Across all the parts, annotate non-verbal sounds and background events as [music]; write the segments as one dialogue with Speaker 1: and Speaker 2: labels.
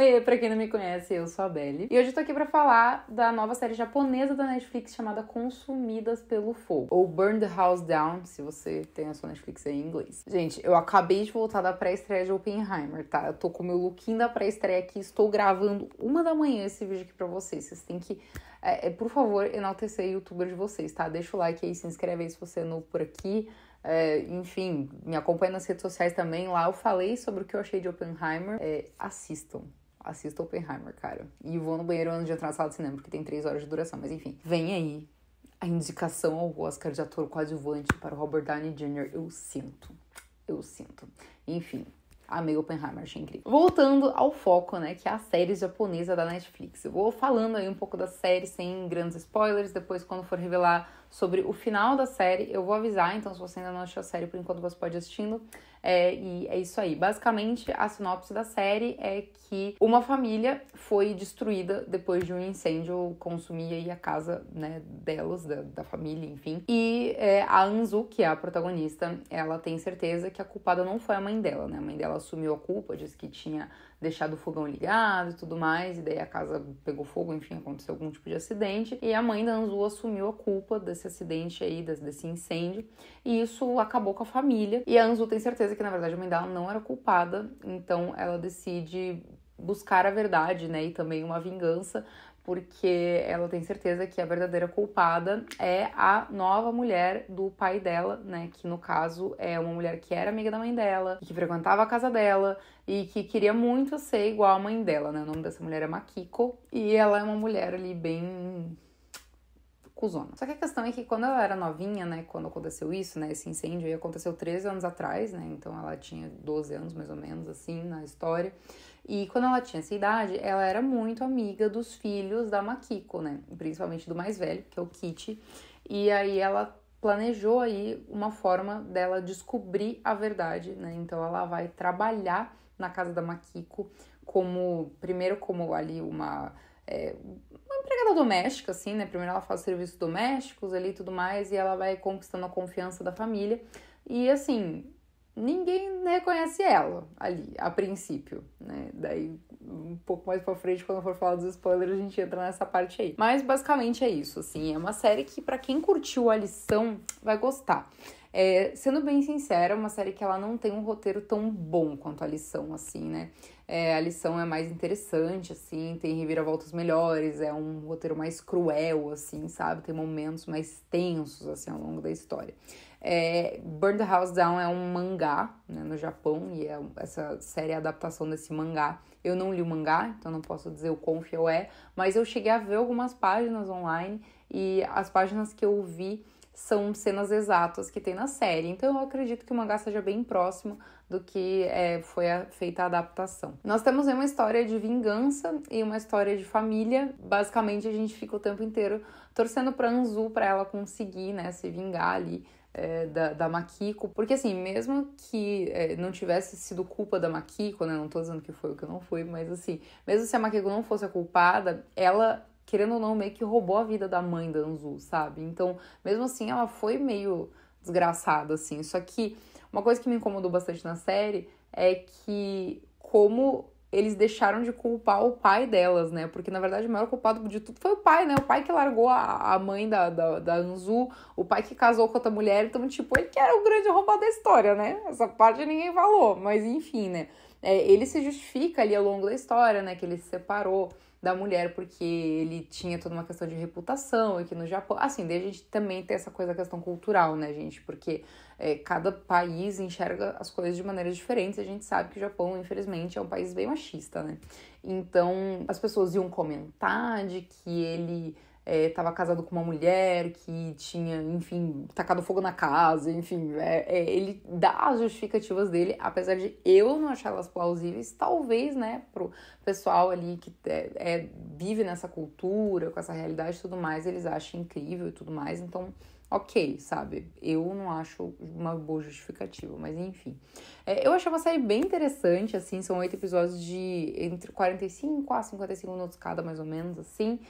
Speaker 1: Oiê, pra quem não me conhece, eu sou a Beli E hoje eu tô aqui pra falar da nova série japonesa da Netflix chamada Consumidas pelo Fogo. Ou Burn the House Down, se você tem a sua Netflix aí em inglês. Gente, eu acabei de voltar da pré-estreia de Oppenheimer, tá? Eu tô com meu lookinho da pré-estreia aqui, estou gravando uma da manhã esse vídeo aqui pra vocês. Vocês têm que, é, é, por favor, enaltecer o youtuber de vocês, tá? Deixa o like aí, se inscreve aí se você é novo por aqui. É, enfim, me acompanha nas redes sociais também. Lá eu falei sobre o que eu achei de Oppenheimer. É, assistam. Assista Oppenheimer, cara. E vou no banheiro antes de entrar na sala de cinema, porque tem três horas de duração, mas enfim. Vem aí a indicação ao Oscar de ator coadjuvante para Robert Downey Jr. Eu sinto. Eu sinto. Enfim, Amei Oppenheimer, achei incrível. Voltando ao foco, né, que é a série japonesa da Netflix. Eu vou falando aí um pouco da série sem grandes spoilers, depois quando for revelar sobre o final da série, eu vou avisar, então se você ainda não assistiu a série, por enquanto você pode ir assistindo. É, e é isso aí. Basicamente, a sinopse da série é que uma família foi destruída depois de um incêndio consumir a casa né, delas, da, da família, enfim. E é, a Anzu, que é a protagonista, ela tem certeza que a culpada não foi a mãe dela, né? A mãe dela assumiu a culpa, disse que tinha deixado o fogão ligado e tudo mais, e daí a casa pegou fogo, enfim, aconteceu algum tipo de acidente, e a mãe da Anzu assumiu a culpa desse acidente aí, desse incêndio, e isso acabou com a família, e a Anzu tem certeza certeza que, na verdade, a mãe dela não era culpada, então ela decide buscar a verdade, né, e também uma vingança, porque ela tem certeza que a verdadeira culpada é a nova mulher do pai dela, né, que no caso é uma mulher que era amiga da mãe dela, que frequentava a casa dela e que queria muito ser igual à mãe dela, né? O nome dessa mulher é Makiko e ela é uma mulher ali bem cuzona. Só que a questão é que quando ela era novinha, né, quando aconteceu isso, né, esse incêndio aí aconteceu 13 anos atrás, né, então ela tinha 12 anos mais ou menos, assim, na história. E quando ela tinha essa idade, ela era muito amiga dos filhos da Makiko, né, principalmente do mais velho, que é o Kit. E aí ela planejou aí uma forma dela descobrir a verdade, né? Então ela vai trabalhar na casa da Makiko como primeiro como ali uma é, empregada doméstica, assim, né? Primeiro ela faz serviços domésticos ali e tudo mais, e ela vai conquistando a confiança da família. E assim, ninguém reconhece né, ela ali, a princípio, né? Daí, um pouco mais pra frente, quando for falar dos spoilers, a gente entra nessa parte aí. Mas basicamente é isso, assim, é uma série que para quem curtiu a lição vai gostar. É, sendo bem sincera, é uma série que ela não tem um roteiro tão bom quanto a lição, assim, né? É, a lição é mais interessante, assim, tem reviravoltas melhores, é um roteiro mais cruel, assim, sabe? Tem momentos mais tensos, assim, ao longo da história. É, Burn the House Down é um mangá, né, no Japão, e é, essa série é a adaptação desse mangá. Eu não li o mangá, então não posso dizer o quão fiel é, mas eu cheguei a ver algumas páginas online, e as páginas que eu vi são cenas exatas que tem na série. Então eu acredito que o mangá seja bem próximo do que é, foi a, feita a adaptação. Nós temos uma história de vingança e uma história de família. Basicamente a gente fica o tempo inteiro torcendo para Anzu para ela conseguir, né, se vingar ali é, da, da Makiko, porque assim, mesmo que é, não tivesse sido culpa da Makiko, né, não tô dizendo que foi o que não foi, mas assim, mesmo se a Makiko não fosse a culpada, ela querendo ou não, meio que roubou a vida da mãe da Anzu, sabe? Então, mesmo assim, ela foi meio desgraçada, assim. Só que uma coisa que me incomodou bastante na série é que como eles deixaram de culpar o pai delas, né? Porque, na verdade, o maior culpado de tudo foi o pai, né? O pai que largou a, a mãe da, da, da Anzu, o pai que casou com outra mulher. Então, tipo, ele que era o grande roubado da história, né? Essa parte ninguém falou, mas enfim, né? É, ele se justifica ali ao longo da história, né? Que ele se separou da mulher, porque ele tinha toda uma questão de reputação aqui no Japão. Assim, daí a gente também tem essa coisa da questão cultural, né, gente? Porque é, cada país enxerga as coisas de maneiras diferentes. A gente sabe que o Japão, infelizmente, é um país bem machista, né? Então, as pessoas iam comentar de que ele estava é, casado com uma mulher que tinha, enfim, tacado fogo na casa, enfim, é, é, ele dá as justificativas dele, apesar de eu não achar elas plausíveis, talvez, né, pro pessoal ali que é, é vive nessa cultura, com essa realidade e tudo mais, eles acham incrível e tudo mais, então ok, sabe? Eu não acho uma boa justificativa, mas enfim. É, eu achei uma série bem interessante, assim, são oito episódios de entre 45 a 55 minutos cada, mais ou menos, assim.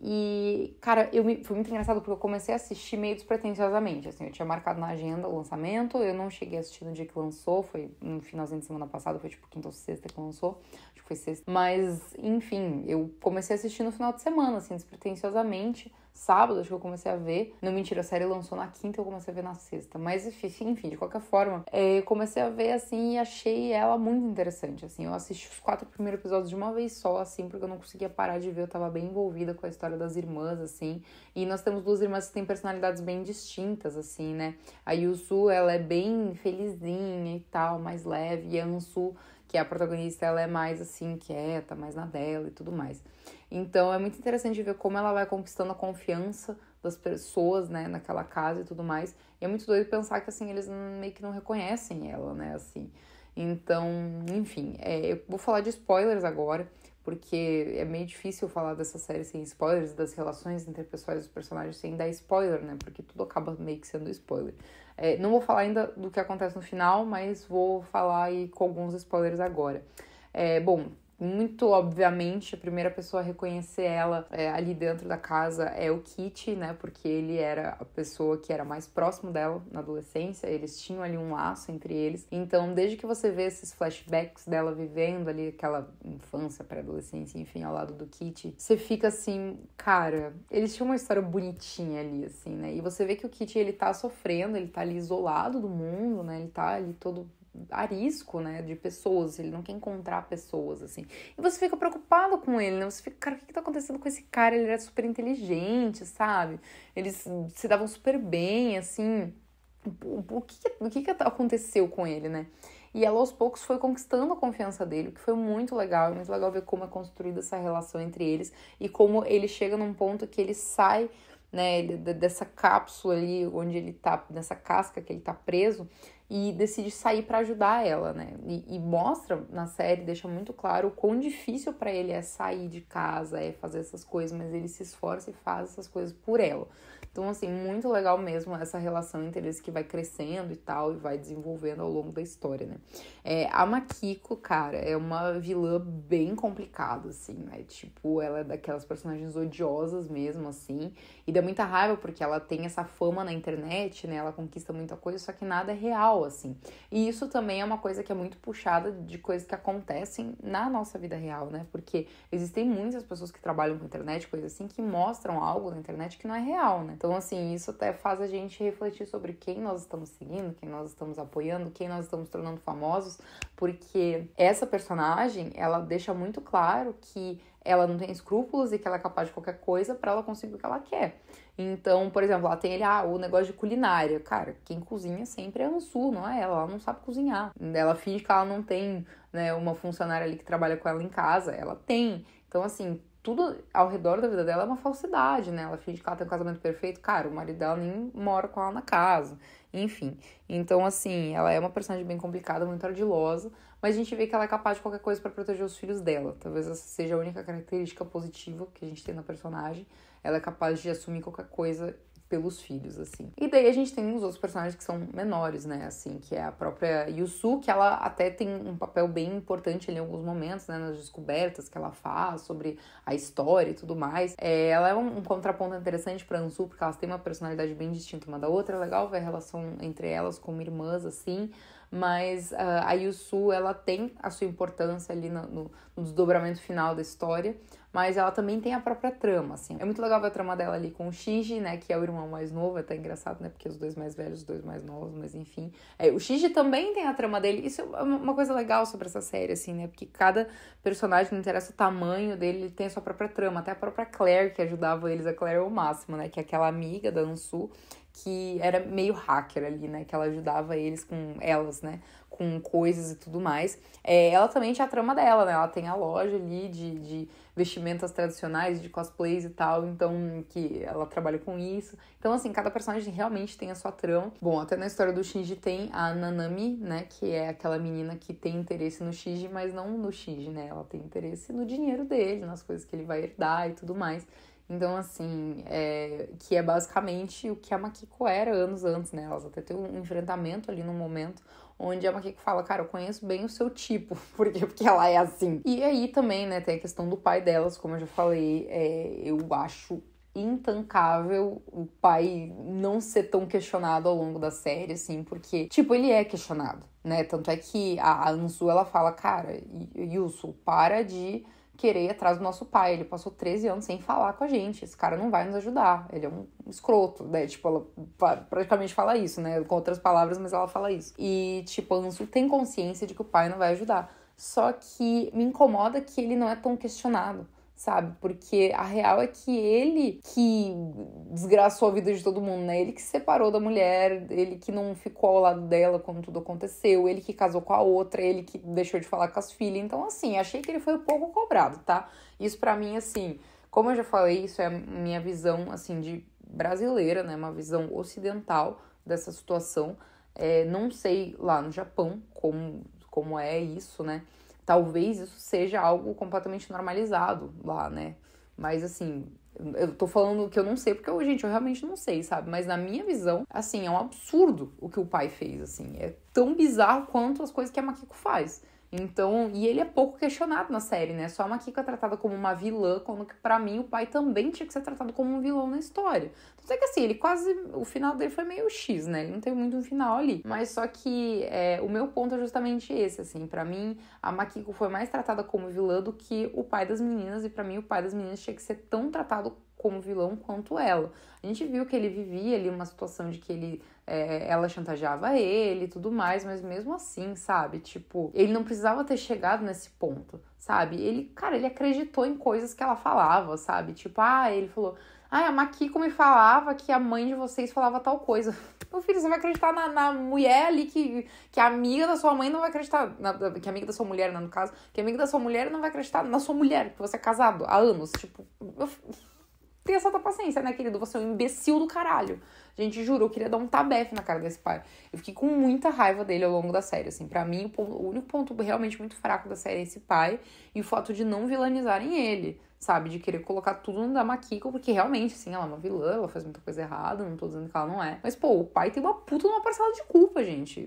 Speaker 1: E, cara, eu me... foi muito engraçado porque eu comecei a assistir meio despretensiosamente. Assim, eu tinha marcado na agenda o lançamento, eu não cheguei a assistir no dia que lançou, foi no finalzinho de semana passada, foi tipo quinta ou sexta que lançou, acho que foi sexta. Mas, enfim, eu comecei a assistir no final de semana, assim, despretensiosamente sábado, acho que eu comecei a ver. Não, mentira, a série lançou na quinta, eu comecei a ver na sexta. Mas enfim, de qualquer forma, é, comecei a ver assim e achei ela muito interessante. Assim, eu assisti os quatro primeiros episódios de uma vez só, assim, porque eu não conseguia parar de ver. Eu tava bem envolvida com a história das irmãs, assim. E nós temos duas irmãs que têm personalidades bem distintas, assim, né? A Yusu ela é bem felizinha e tal, mais leve. E a Ansu, que é a protagonista, ela é mais assim, quieta, mais na dela e tudo mais. Então é muito interessante ver como ela vai conquistando a confiança das pessoas, né, naquela casa e tudo mais. E é muito doido pensar que assim eles meio que não reconhecem ela, né, assim. Então, enfim, é, eu vou falar de spoilers agora, porque é meio difícil falar dessa série sem spoilers, das relações entre e dos personagens sem dar spoiler, né? Porque tudo acaba meio que sendo spoiler. É, não vou falar ainda do que acontece no final, mas vou falar aí com alguns spoilers agora. É, bom, muito obviamente, a primeira pessoa a reconhecer ela é, ali dentro da casa é o Kit, né? Porque ele era a pessoa que era mais próximo dela na adolescência, eles tinham ali um laço entre eles. Então, desde que você vê esses flashbacks dela vivendo ali aquela infância, pré-adolescência, enfim, ao lado do Kit, você fica assim, cara, eles tinham uma história bonitinha ali, assim, né? E você vê que o Kit ele tá sofrendo, ele tá ali isolado do mundo, né? Ele tá ali todo arisco, né, de pessoas, ele não quer encontrar pessoas, assim. E você fica preocupado com ele, né? Você fica, cara, o que, que tá acontecendo com esse cara? Ele era super inteligente, sabe? Eles se davam super bem, assim. O, que, o que, que aconteceu com ele, né? E ela aos poucos foi conquistando a confiança dele, o que foi muito legal. É muito legal ver como é construída essa relação entre eles e como ele chega num ponto que ele sai né, dessa cápsula ali onde ele tá, nessa casca que ele tá preso, e decide sair para ajudar ela, né? E, e, mostra na série, deixa muito claro o quão difícil para ele é sair de casa, é fazer essas coisas, mas ele se esforça e faz essas coisas por ela. Então, assim, muito legal mesmo essa relação entre eles que vai crescendo e tal, e vai desenvolvendo ao longo da história, né? É, a Makiko, cara, é uma vilã bem complicada, assim, né? Tipo, ela é daquelas personagens odiosas mesmo, assim, e dá muita raiva porque ela tem essa fama na internet, né? Ela conquista muita coisa, só que nada é real, assim. E isso também é uma coisa que é muito puxada de coisas que acontecem na nossa vida real, né? Porque existem muitas pessoas que trabalham com internet, coisas assim, que mostram algo na internet que não é real, né? Então, então, assim, isso até faz a gente refletir sobre quem nós estamos seguindo, quem nós estamos apoiando, quem nós estamos tornando famosos, porque essa personagem, ela deixa muito claro que ela não tem escrúpulos e que ela é capaz de qualquer coisa para ela conseguir o que ela quer. Então, por exemplo, ela tem ele, ah, o negócio de culinária. Cara, quem cozinha sempre é a Ansu, não é ela. Ela não sabe cozinhar. Ela finge que ela não tem né, uma funcionária ali que trabalha com ela em casa. Ela tem. Então, assim, tudo ao redor da vida dela é uma falsidade, né? Ela finge que ela tem um casamento perfeito. Cara, o marido dela nem mora com ela na casa. Enfim. Então, assim, ela é uma personagem bem complicada, muito ardilosa. Mas a gente vê que ela é capaz de qualquer coisa para proteger os filhos dela. Talvez essa seja a única característica positiva que a gente tem na personagem. Ela é capaz de assumir qualquer coisa pelos filhos, assim. E daí a gente tem uns outros personagens que são menores, né, assim, que é a própria Yusu, que ela até tem um papel bem importante ali em alguns momentos, né, nas descobertas que ela faz sobre a história e tudo mais. É, ela é um, um contraponto interessante pra Ansu, porque elas têm uma personalidade bem distinta uma da outra, é legal ver a relação entre elas como irmãs, assim, mas uh, a Yusu, ela tem a sua importância ali no, no, no desdobramento final da história, mas ela também tem a própria trama, assim. É muito legal ver a trama dela ali com o Shinji, né, que é o irmão mais novo, é até engraçado, né, porque os dois mais velhos, os dois mais novos, mas enfim. É, o Shinji também tem a trama dele, isso é uma coisa legal sobre essa série, assim, né, porque cada personagem, não interessa o tamanho dele, ele tem a sua própria trama, até a própria Claire, que ajudava eles, a Claire é o máximo, né, que é aquela amiga da Ansu, que era meio hacker ali, né? Que ela ajudava eles com elas, né? Com coisas e tudo mais. É, ela também tinha a trama dela, né? Ela tem a loja ali de, de vestimentas tradicionais, de cosplays e tal, então que ela trabalha com isso. Então, assim, cada personagem realmente tem a sua trama. Bom, até na história do Shinji tem a Nanami, né? Que é aquela menina que tem interesse no Shinji, mas não no Shinji, né? Ela tem interesse no dinheiro dele, nas coisas que ele vai herdar e tudo mais. Então, assim, é, que é basicamente o que a Makiko era anos antes, né? Elas até tem um enfrentamento ali no momento onde a Makiko fala, cara, eu conheço bem o seu tipo, [laughs] por quê? Porque ela é assim. E aí também, né, tem a questão do pai delas, como eu já falei, é, eu acho intancável o pai não ser tão questionado ao longo da série, assim, porque, tipo, ele é questionado, né? Tanto é que a, Anzu ela fala, cara, Yusu, para de querer ir atrás do nosso pai. Ele passou 13 anos sem falar com a gente. Esse cara não vai nos ajudar. Ele é um escroto, né? Tipo, ela praticamente fala isso, né? Com outras palavras, mas ela fala isso. E, tipo, Anso tem consciência de que o pai não vai ajudar. Só que me incomoda que ele não é tão questionado sabe? Porque a real é que ele que desgraçou a vida de todo mundo, né? Ele que separou da mulher, ele que não ficou ao lado dela quando tudo aconteceu, ele que casou com a outra, ele que deixou de falar com as filhas. Então, assim, achei que ele foi um pouco cobrado, tá? Isso para mim, assim, como eu já falei, isso é a minha visão, assim, de brasileira, né? Uma visão ocidental dessa situação. É, não sei lá no Japão como, como é isso, né? talvez isso seja algo completamente normalizado lá, né? Mas assim, eu tô falando que eu não sei, porque, eu, gente, eu realmente não sei, sabe? Mas na minha visão, assim, é um absurdo o que o pai fez, assim. É tão bizarro quanto as coisas que a Makiko faz. Então, e ele é pouco questionado na série, né? Só a Makiko é tratada como uma vilã, quando para mim o pai também tinha que ser tratado como um vilão na história. Então, é que assim, ele quase. O final dele foi meio X, né? Ele não teve muito um final ali. Mas só que é, o meu ponto é justamente esse, assim. para mim, a Makiko foi mais tratada como vilã do que o pai das meninas, e para mim o pai das meninas tinha que ser tão tratado como vilão quanto ela. A gente viu que ele vivia ali uma situação de que ele é, ela chantageava ele e tudo mais, mas mesmo assim, sabe? Tipo, ele não precisava ter chegado nesse ponto, sabe? Ele, cara, ele acreditou em coisas que ela falava, sabe? Tipo, ah, ele falou. Ah, a Makiko me falava que a mãe de vocês falava tal coisa. [laughs] Meu filho, você vai acreditar na, na mulher ali que, que a amiga da sua mãe não vai acreditar. Na, que a amiga da sua mulher, né, no caso. Que a amiga da sua mulher não vai acreditar na sua mulher, que você é casado há anos. Tipo, ter essa tua paciência, né, querido? Você é um imbecil do caralho. Gente, juro, eu queria dar um tabefe na cara desse pai. Eu fiquei com muita raiva dele ao longo da série, assim. para mim, o, ponto, o, único ponto realmente muito fraco da série é esse pai e o fato de não vilanizarem ele, sabe? De querer colocar tudo no da porque realmente, assim, ela é uma vilã, ela faz muita coisa errada, não tô dizendo que ela não é. Mas, pô, o pai tem uma puta uma parcela de culpa, gente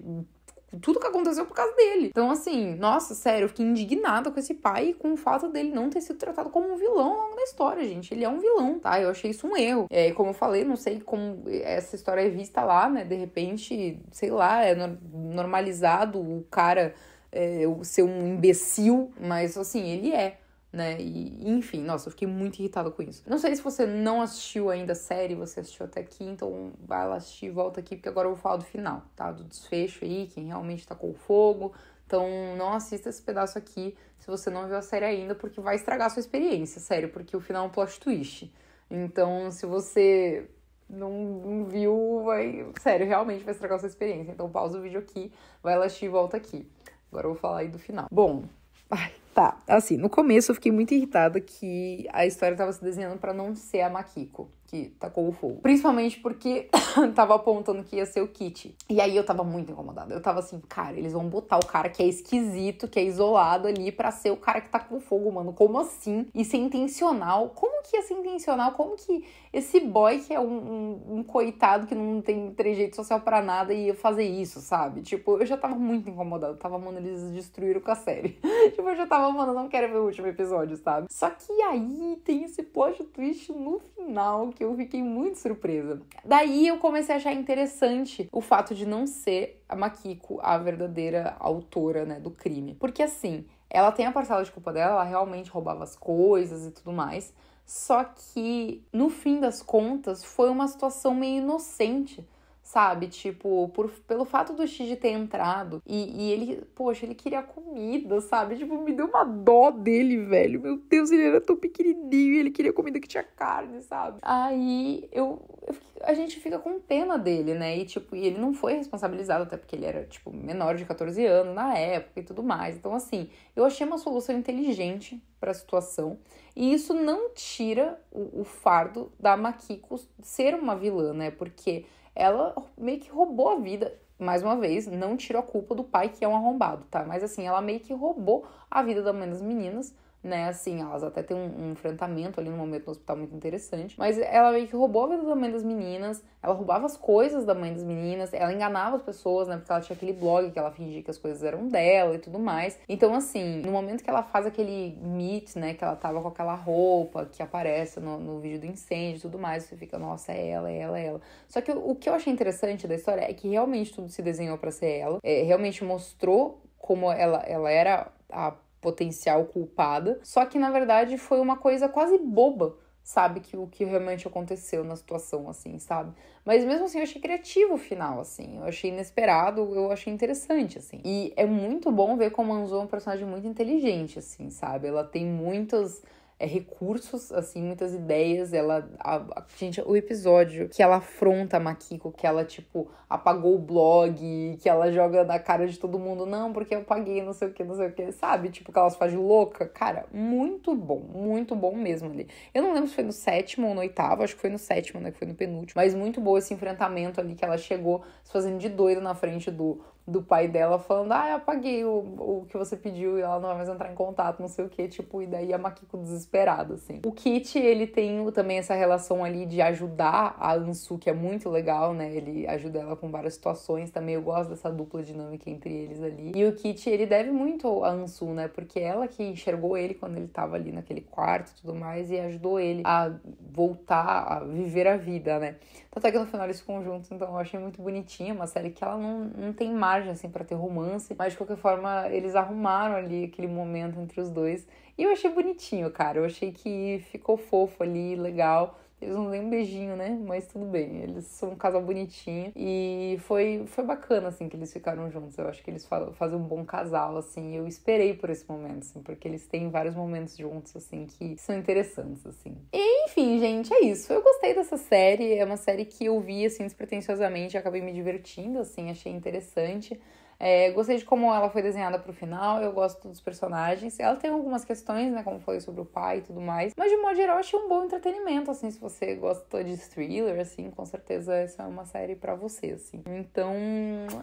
Speaker 1: tudo que aconteceu por causa dele. Então, assim, nossa, sério, eu fiquei indignada com esse pai e com o fato dele não ter sido tratado como um vilão ao longo da história, gente. Ele é um vilão, tá? Eu achei isso um erro. É, e como eu falei, não sei como essa história é vista lá, né? De repente, sei lá, é normalizado o cara é, ser um imbecil, mas assim, ele é né? E enfim, nossa, eu fiquei muito irritada com isso. Não sei se você não assistiu ainda a série, você assistiu até aqui, então vai lá assistir e volta aqui, porque agora eu vou falar do final, tá? Do desfecho aí, quem realmente tá o fogo. Então não assista esse pedaço aqui se você não viu a série ainda, porque vai estragar a sua experiência, sério, porque o final é um plot twist. Então, se você não, viu, vai. Sério, realmente vai estragar a sua experiência. Então pausa o vídeo aqui, vai lá assistir e volta aqui. Agora eu vou falar aí do final. Bom, vai Tá, assim, no começo eu fiquei muito irritada que a história tava se desenhando para não ser a Makiko que tacou o fogo. Principalmente porque [coughs] tava apontando que ia ser o Kit. E aí eu tava muito incomodada. Eu tava assim, cara, eles vão botar o cara que é esquisito, que é isolado ali, pra ser o cara que com fogo, mano. Como assim? Isso é intencional? Como que ia ser intencional? Como que esse boy que é um, um, um coitado que não tem trejeito social para nada ia fazer isso, sabe? Tipo, eu já tava muito incomodada. Tava, mano, eles destruíram com a série. [laughs] tipo, eu já tava, mano, não quero ver o último episódio, sabe? Só que aí tem esse plot twist no final que que eu fiquei muito surpresa. Daí eu comecei a achar interessante o fato de não ser a Makiko a verdadeira autora, né, do crime. Porque assim, ela tem a parcela de culpa dela, ela realmente roubava as coisas e tudo mais. Só que, no fim das contas, foi uma situação meio inocente sabe? Tipo, por, pelo fato do Xige ter entrado e, e, ele, poxa, ele queria comida, sabe? Tipo, me deu uma dó dele, velho. Meu Deus, ele era tão pequenininho e ele queria comida que tinha carne, sabe? Aí eu, eu a gente fica com pena dele, né? E tipo, e ele não foi responsabilizado, até porque ele era, tipo, menor de 14 anos na época e tudo mais. Então, assim, eu achei uma solução inteligente para a situação. E isso não tira o, o fardo da Makiko ser uma vilã, né? Porque ela meio que roubou a vida. Mais uma vez, não tirou a culpa do pai que é um arrombado, tá? Mas assim, ela meio que roubou a vida da mãe das meninas né? Assim, elas até têm um, um, enfrentamento ali no momento no hospital muito interessante. Mas ela meio que roubou a vida da mãe das meninas, ela roubava as coisas da mãe das meninas, ela enganava as pessoas, né? Porque ela tinha aquele blog que ela fingia que as coisas eram dela e tudo mais. Então, assim, no momento que ela faz aquele meet, né? Que ela tava com aquela roupa que aparece no, no vídeo do incêndio e tudo mais, você fica, nossa, é ela, é ela, é ela. Só que o, o que eu achei interessante da história é que realmente tudo se desenhou para ser ela, é, realmente mostrou como ela, ela era a potencial culpada. Só que, na verdade, foi uma coisa quase boba, sabe? Que o que realmente aconteceu na situação, assim, sabe? Mas mesmo assim, eu achei criativo o final, assim. Eu achei inesperado, eu achei interessante, assim. E é muito bom ver como a Anzu é um personagem muito inteligente, assim, sabe? Ela tem muitas é, recursos, assim, muitas ideias. Ela. A, a, gente, o episódio que ela afronta a Makiko, que ela, tipo, apagou o blog, que ela joga na cara de todo mundo, não, porque eu paguei, não sei o que, não sei o que, sabe? Tipo, que ela faz de louca. Cara, muito bom, muito bom mesmo ali. Eu não lembro se foi no sétimo ou no oitavo, acho que foi no sétimo, né? Que foi no penúltimo. Mas muito bom esse enfrentamento ali que ela chegou se fazendo de doida na frente do do pai dela falando, ah, eu apaguei o, o que você pediu e ela não vai mais entrar em contato, não sei o que, tipo, e daí a Makiko desesperada, assim. O Kit, ele tem também essa relação ali de ajudar a Ansu, que é muito legal, né, ele ajuda ela com várias situações também, eu gosto dessa dupla dinâmica entre eles ali. E o Kit, ele deve muito a Ansu, né, porque é ela que enxergou ele quando ele tava ali naquele quarto e tudo mais, e ajudou ele a voltar a viver a vida, né. Tanto tá é que no final eles juntos então eu achei muito bonitinha uma série que ela não, não tem margem, assim, para ter romance, mas de qualquer forma eles arrumaram ali aquele momento entre os dois. E eu achei bonitinho, cara. Eu achei que ficou fofo ali, legal. Eles não dêem um beijinho, né? Mas tudo bem, eles são um casal bonitinho. E foi, foi bacana, assim, que eles ficaram juntos. Eu acho que eles fazem um bom casal, assim. Eu esperei por esse momento, assim, porque eles têm vários momentos juntos, assim, que são interessantes, assim. E, enfim, gente, é isso. Eu gostei dessa série. É uma série que eu vi, assim, despretensiosamente. Acabei me divertindo, assim, achei interessante. É, gostei de como ela foi desenhada pro final, eu gosto dos personagens. Ela tem algumas questões, né, como foi sobre o pai e tudo mais, mas de modo geral achei um bom entretenimento, assim, se você gostou de thriller, assim, com certeza essa é uma série para você, assim. Então,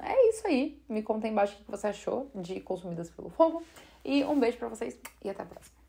Speaker 1: é isso aí. Me conta aí embaixo o que você achou de Consumidas pelo Fogo e um beijo para vocês e até a próxima.